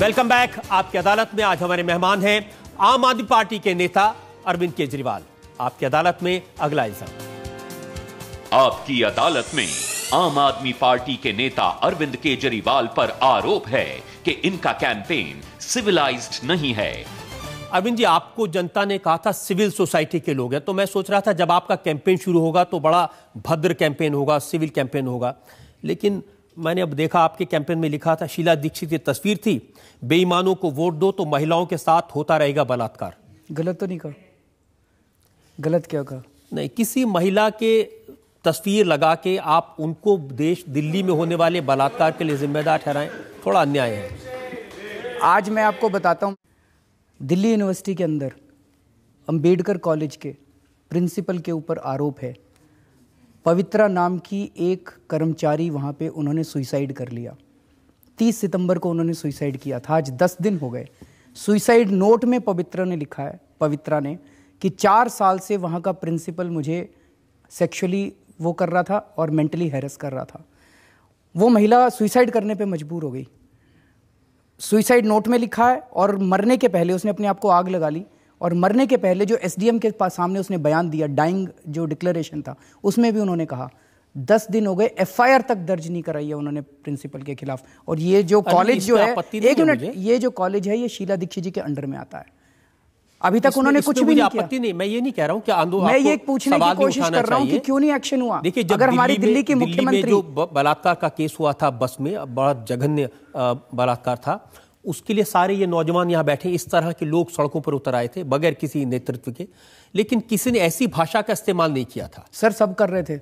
welcome back आपकी अदालत में आज हमारे मेहमान हैं आम आदमी पार्टी के नेता अरविंद केजरीवाल आपकी अदालत में अगला इल्जाम आपकी अदालत में आम आदमी पार्टी के नेता अरविंद केजरीवाल पर आरोप है कि इनका कैंपेन सिविलाइज्ड नहीं है अरविंद जी आपको जनता ने कहा था सिविल सोसाइटी के लोग हैं तो मैं सोच रहा था जब आपका कैंपेन शुरू होगा तो बड़ा भद्र कैंपेन होगा सिविल कैंपेन होगा लेकिन मैंने अब देखा आपके कैंपेन में लिखा था शीला दीक्षित ये तस्वीर थी बेईमानों को वोट दो तो महिलाओं के साथ होता रहेगा बलात्कार गलत तो नहीं कहा गलत क्या कहा नहीं किसी महिला के तस्वीर लगा के आप उनको देश दिल्ली में होने वाले बलात्कार के लिए जिम्मेदार ठहराएं थोड़ा अन्याय है आज मैं आपको बताता हूँ दिल्ली यूनिवर्सिटी के अंदर अंबेडकर कॉलेज के प्रिंसिपल के ऊपर आरोप है पवित्रा नाम की एक कर्मचारी वहाँ पे उन्होंने सुइसाइड कर लिया 30 सितंबर को उन्होंने सुइसाइड किया था आज 10 दिन हो गए सुइसाइड नोट में पवित्रा ने लिखा है पवित्रा ने कि चार साल से वहाँ का प्रिंसिपल मुझे सेक्सुअली वो कर रहा था और मेंटली हैरस कर रहा था वो महिला सुइसाइड करने पे मजबूर हो गई सुइसाइड नोट में लिखा है और मरने के पहले उसने अपने आप को आग लगा ली और मरने के पहले जो एसडीएम के पास सामने उसने बयान दिया डाइंग जो डिक्लेरेशन था उसमें भी उन्होंने कहा दस दिन हो गए एफआईआर तक दर्ज नहीं कराई है उन्होंने प्रिंसिपल के खिलाफ और ये जो कॉलेज जो है एक मिनट ये जो कॉलेज है ये शीला दीक्षित जी के अंडर में आता है अभी तक उन्होंने कुछ भी नहीं आपत्ति नहीं मैं ये नहीं कह रहा हूँ कि आंदोलन मैं ये पूछने की कोशिश कर रहा हूँ कि क्यों नहीं एक्शन हुआ देखिए अगर हमारी दिल्ली के मुख्यमंत्री जो बलात्कार का केस हुआ था बस में बड़ा जघन्य बलात्कार था उसके लिए सारे ये नौजवान यहाँ बैठे इस तरह के लोग सड़कों पर उतर आए थे बगैर किसी नेतृत्व के लेकिन किसी ने ऐसी भाषा का इस्तेमाल नहीं किया था सर सब कर रहे थे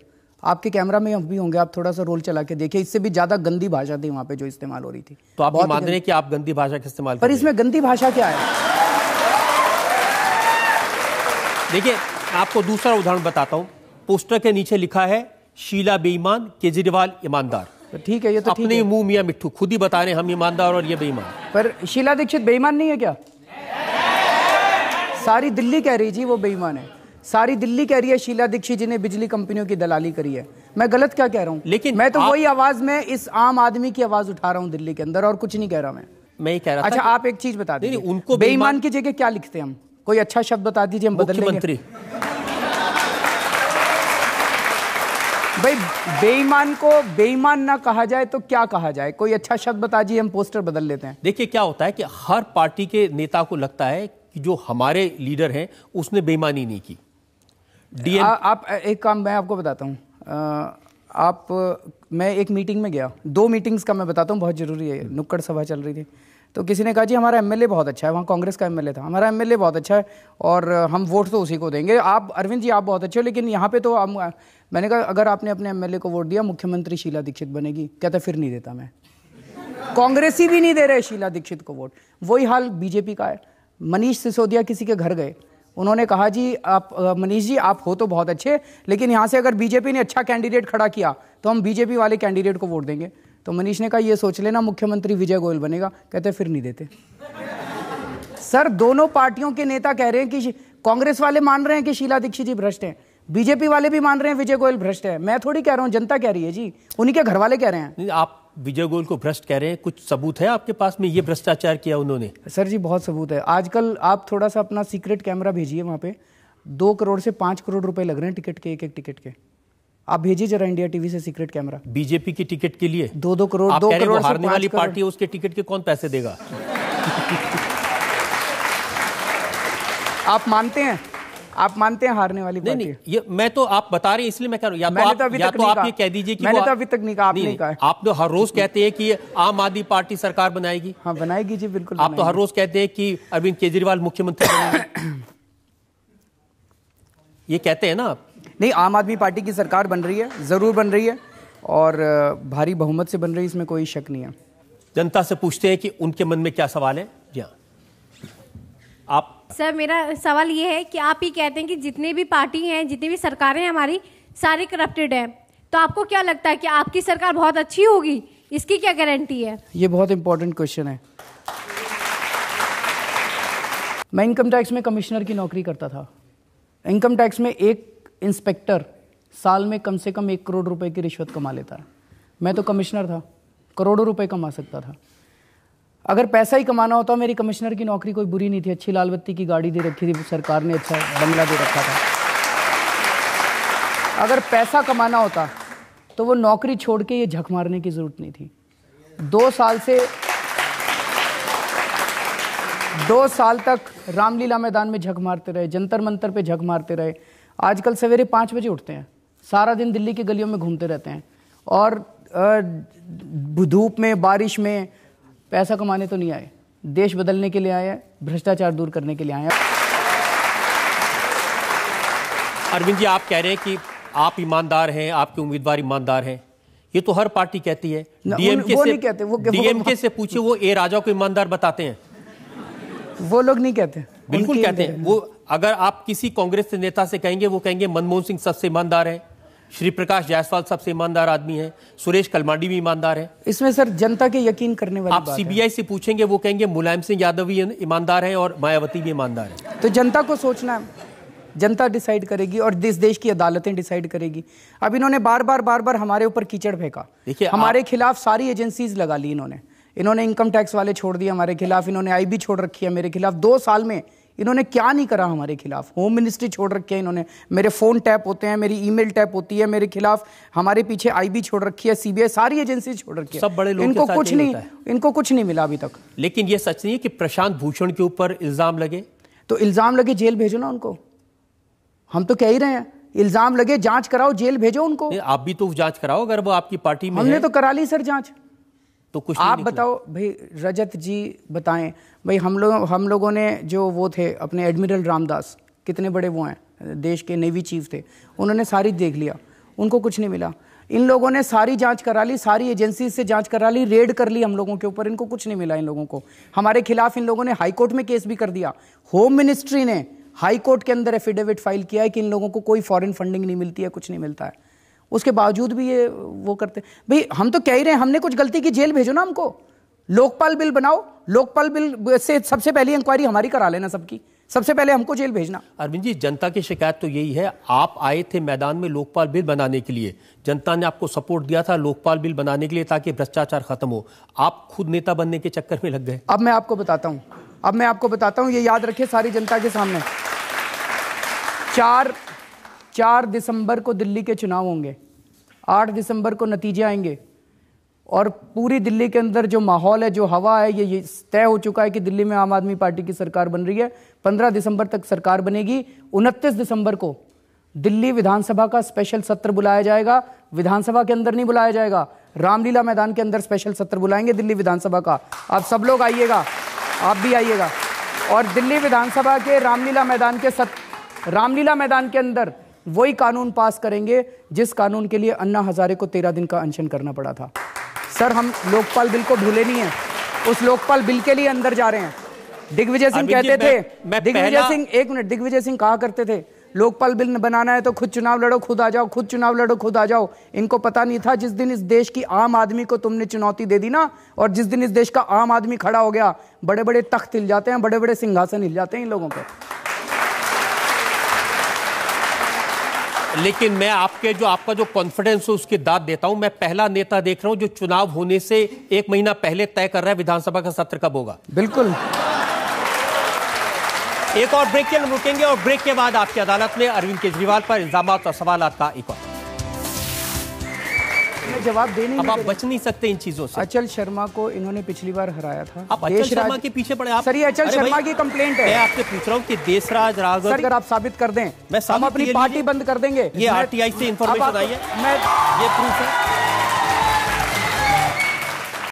आपके कैमरा में भी होंगे आप थोड़ा सा रोल चला के देखिए इससे भी ज्यादा गंदी भाषा थी वहाँ पे जो इस्तेमाल हो रही थी तो आप मान रहे हैं कि आप गंदी भाषा का इस्तेमाल पर इसमें गंदी भाषा क्या है देखिए आपको दूसरा उदाहरण बताता हूँ पोस्टर के नीचे लिखा है शीला बेईमान केजरीवाल ईमानदार तो ठीक है ये तो अपने मुंह मियाँ मिट्टू खुद ही बता रहे हम ईमानदार और ये बेईमान पर शीला दीक्षित बेईमान नहीं है क्या सारी दिल्ली कह रही जी वो बेईमान है सारी दिल्ली कह रही है शीला दीक्षित जी ने बिजली कंपनियों की दलाली करी है मैं गलत क्या कह रहा हूँ लेकिन मैं तो आप... वही आवाज में इस आम आदमी की आवाज उठा रहा हूँ दिल्ली के अंदर और कुछ नहीं कह रहा मैं मैं ही कह रहा अच्छा आप एक चीज बता दीजिए उनको बेईमान की जगह क्या लिखते हैं हम कोई अच्छा शब्द बता दीजिए हम बदल मंत्री भाई बेईमान को बेईमान ना कहा जाए तो क्या कहा जाए कोई अच्छा शब्द बता दिए हम पोस्टर बदल लेते हैं देखिए क्या होता है कि हर पार्टी के नेता को लगता है कि जो हमारे लीडर हैं उसने बेईमानी नहीं की डी आप एक काम मैं आपको बताता हूँ आप मैं एक मीटिंग में गया दो मीटिंग्स का मैं बताता हूँ बहुत जरूरी है नुक्कड़ सभा चल रही थी तो किसी ने कहा जी हमारा एमएलए बहुत अच्छा है वहाँ कांग्रेस का एमएलए था हमारा एमएलए बहुत अच्छा है और हम वोट तो उसी को देंगे आप अरविंद जी आप बहुत अच्छे हो लेकिन यहाँ पे तो आप, मैंने कहा अगर आपने अपने एमएलए को वोट दिया मुख्यमंत्री शीला दीक्षित बनेगी कहता फिर नहीं देता मैं कांग्रेस ही भी नहीं दे रहे शीला दीक्षित को वोट वही हाल बीजेपी का है मनीष सिसोदिया किसी के घर गए उन्होंने कहा जी आप मनीष जी आप हो तो बहुत अच्छे लेकिन यहाँ से अगर बीजेपी ने अच्छा कैंडिडेट खड़ा किया तो हम बीजेपी वाले कैंडिडेट को वोट देंगे तो मनीष ने कहा ये सोच लेना मुख्यमंत्री विजय गोयल बनेगा कहते फिर नहीं देते सर दोनों पार्टियों के नेता कह रहे हैं कि कांग्रेस वाले मान रहे हैं कि शीला दीक्षित जी भ्रष्ट हैं बीजेपी वाले भी मान रहे हैं विजय गोयल भ्रष्ट है मैं थोड़ी कह रहा हूँ जनता कह रही है जी उन्हीं के घर वाले कह रहे हैं आप विजय गोयल को भ्रष्ट कह रहे हैं कुछ सबूत है आपके पास में ये भ्रष्टाचार किया उन्होंने सर जी बहुत सबूत है आजकल आप थोड़ा सा अपना सीक्रेट कैमरा भेजिए वहाँ पे दो करोड़ से पांच करोड़ रुपए लग रहे हैं टिकट के एक एक टिकट के आप भेजिए जरा इंडिया टीवी से सीक्रेट कैमरा बीजेपी की टिकट के लिए दो दो करोड़ दो करोड़ हारने वाली पार्टी है उसके टिकट के कौन पैसे देगा आप मानते हैं आप मानते हैं हारने वाली नहीं, नहीं ये मैं तो आप बता रहे हैं इसलिए मैं कह रहा हूँ या तो मैंने तो, तो आप, या तो आप ये कह दीजिए कि मैंने तो अभी तक नहीं कहा आपने कहा आप तो हर रोज कहते हैं कि आम आदमी पार्टी सरकार बनाएगी हाँ बनाएगी जी बिल्कुल आप तो हर रोज कहते हैं कि अरविंद केजरीवाल मुख्यमंत्री ये कहते हैं ना आप नहीं आम आदमी पार्टी की सरकार बन रही है ज़रूर बन रही है और भारी बहुमत से बन रही है इसमें कोई शक नहीं है जनता से पूछते हैं कि उनके मन में क्या सवाल है जी हाँ आप सर मेरा सवाल ये है कि आप ही कहते हैं कि जितनी भी पार्टी हैं जितनी भी सरकारें हैं हमारी सारी करप्टेड हैं तो आपको क्या लगता है कि आपकी सरकार बहुत अच्छी होगी इसकी क्या गारंटी है ये बहुत इंपॉर्टेंट क्वेश्चन है मैं इनकम टैक्स में कमिश्नर की नौकरी करता था इनकम टैक्स में एक इंस्पेक्टर साल में कम से कम एक करोड़ रुपए की रिश्वत कमा लेता है मैं तो कमिश्नर था करोड़ों रुपए कमा सकता था अगर पैसा ही कमाना होता मेरी कमिश्नर की नौकरी कोई बुरी नहीं थी अच्छी लाल बत्ती की गाड़ी दे रखी थी सरकार ने अच्छा बंगला दे रखा था अगर पैसा कमाना होता तो वो नौकरी छोड़ के ये झक मारने की ज़रूरत नहीं थी दो साल से दो साल तक रामलीला मैदान में झक मारते रहे जंतर मंतर पे झक मारते रहे आजकल सवेरे पाँच बजे उठते हैं सारा दिन दिल्ली की गलियों में घूमते रहते हैं और धूप में बारिश में पैसा कमाने तो नहीं आए देश बदलने के लिए आए हैं भ्रष्टाचार दूर करने के लिए आए हैं अरविंद जी आप कह रहे हैं कि आप ईमानदार हैं आपके उम्मीदवार ईमानदार हैं ये तो हर पार्टी कहती है डीएमके से नहीं कहते वो डीएमके से पूछे वो ए राजा को ईमानदार बताते हैं वो लोग नहीं कहते बिल्कुल कहते हैं वो अगर आप किसी कांग्रेस नेता से कहेंगे वो कहेंगे मनमोहन सिंह सबसे ईमानदार है श्री प्रकाश जायसवाल सबसे ईमानदार आदमी है सुरेश कलमांडी भी ईमानदार है इसमें सर जनता के यकीन करने वाली आप सीबीआई से पूछेंगे वो कहेंगे मुलायम सिंह यादव भी ईमानदार है और मायावती भी ईमानदार है तो जनता को सोचना है जनता डिसाइड करेगी और इस देश की अदालतें डिसाइड करेगी अब इन्होंने बार बार बार बार हमारे ऊपर कीचड़ फेंका देखिए हमारे खिलाफ सारी एजेंसीज लगा ली इन्होंने इन्होंने इनकम टैक्स वाले छोड़ दिया हमारे खिलाफ इन्होंने आईबी छोड़ रखी है मेरे खिलाफ दो साल में इन्होंने क्या नहीं करा हमारे खिलाफ होम मिनिस्ट्री छोड़ रखी है इन्होंने मेरे फ़ोन टैप होते हैं मेरी ईमेल टैप होती है मेरे खिलाफ हमारे पीछे आईबी छोड़ रखी है सीबीआई सारी एजेंसी छोड़ रखी है सब बड़े लोग इनको कुछ नहीं इनको कुछ नहीं मिला अभी तक लेकिन ये सच नहीं है कि प्रशांत भूषण के ऊपर इल्ज़ाम लगे तो इल्ज़ाम लगे जेल भेजो ना उनको हम तो कह ही रहे हैं इल्ज़ाम लगे जांच कराओ जेल भेजो उनको आप भी तो जांच कराओ अगर वो आपकी पार्टी में हमने तो करा ली सर जांच तो कुछ आप बताओ भाई रजत जी बताएं भाई हम लोग हम लोगों ने जो वो थे अपने एडमिरल रामदास कितने बड़े वो हैं देश के नेवी चीफ थे उन्होंने सारी देख लिया उनको कुछ नहीं मिला इन लोगों ने सारी जांच करा ली सारी एजेंसी से जांच करा ली रेड कर ली हम लोगों के ऊपर इनको कुछ नहीं मिला इन लोगों को हमारे खिलाफ इन लोगों ने हाईकोर्ट में केस भी कर दिया होम मिनिस्ट्री ने हाईकोर्ट के अंदर एफिडेविट फाइल किया है कि इन लोगों को कोई फॉरेन फंडिंग नहीं मिलती है कुछ नहीं मिलता है उसके बावजूद भी ये वो करते भाई हम तो कह ही रहे हैं हमने कुछ गलती की जेल भेजो ना हमको लोकपाल बिल बनाओ लोकपाल बिल से सबसे पहली इंक्वायरी हमारी करा लेना सबकी सबसे पहले हमको जेल भेजना अरविंद जी जनता की शिकायत तो यही है आप आए थे मैदान में लोकपाल बिल बनाने के लिए जनता ने आपको सपोर्ट दिया था लोकपाल बिल बनाने के लिए ताकि भ्रष्टाचार खत्म हो आप खुद नेता बनने के चक्कर में लग गए अब मैं आपको बताता हूँ अब मैं आपको बताता हूँ ये याद रखे सारी जनता के सामने चार चार दिसंबर को दिल्ली के चुनाव होंगे आठ दिसंबर को नतीजे आएंगे और पूरी दिल्ली के अंदर जो माहौल है जो हवा है ये, तय हो चुका है कि दिल्ली में आम आदमी पार्टी की सरकार बन रही है पंद्रह दिसंबर तक सरकार बनेगी उनतीस दिसंबर को दिल्ली विधानसभा का स्पेशल सत्र बुलाया जाएगा विधानसभा के अंदर नहीं बुलाया जाएगा रामलीला मैदान के अंदर स्पेशल सत्र बुलाएंगे दिल्ली विधानसभा का आप सब लोग आइएगा आप भी आइएगा और दिल्ली विधानसभा के रामलीला मैदान के सत्र रामलीला मैदान के अंदर वही कानून पास करेंगे जिस कानून के लिए अन्ना हजारे को तेरह दिन का अनशन करना पड़ा था सर हम लोकपाल बिल को भूले नहीं है उस लोकपाल बिल के लिए अंदर जा रहे हैं दिग्विजय सिंह कहते थे दिग्विजय सिंह एक मिनट दिग्विजय सिंह कहा करते थे लोकपाल बिल बनाना है तो खुद चुनाव लड़ो खुद आ जाओ खुद चुनाव लड़ो खुद आ जाओ इनको पता नहीं था जिस दिन इस देश की आम आदमी को तुमने चुनौती दे दी ना और जिस दिन इस देश का आम आदमी खड़ा हो गया बड़े बड़े तख्त हिल जाते हैं बड़े बड़े सिंहासन हिल जाते हैं इन लोगों को लेकिन मैं आपके जो आपका जो कॉन्फिडेंस है उसकी दाद देता हूं मैं पहला नेता देख रहा हूं जो चुनाव होने से एक महीना पहले तय कर रहा है विधानसभा का सत्र कब होगा बिल्कुल एक और ब्रेक के हम रुकेंगे और ब्रेक के बाद आपकी अदालत में अरविंद केजरीवाल पर इल्जाम और सवाल का एक और जवाब देने अब आप बच नहीं सकते इन चीजों से अचल शर्मा को इन्होंने पिछली बार हराया था आप अचल शर्मा के पीछे पड़े आप सर ये अचल शर्मा की कंप्लेंट है मैं आपसे पूछ रहा हूँ कि देशराज राघव अगर आप साबित कर दें मैं हम अपनी पार्टी बंद कर देंगे ये आरटीआई से इंफॉर्मेशन आई है मैं ये प्रूफ है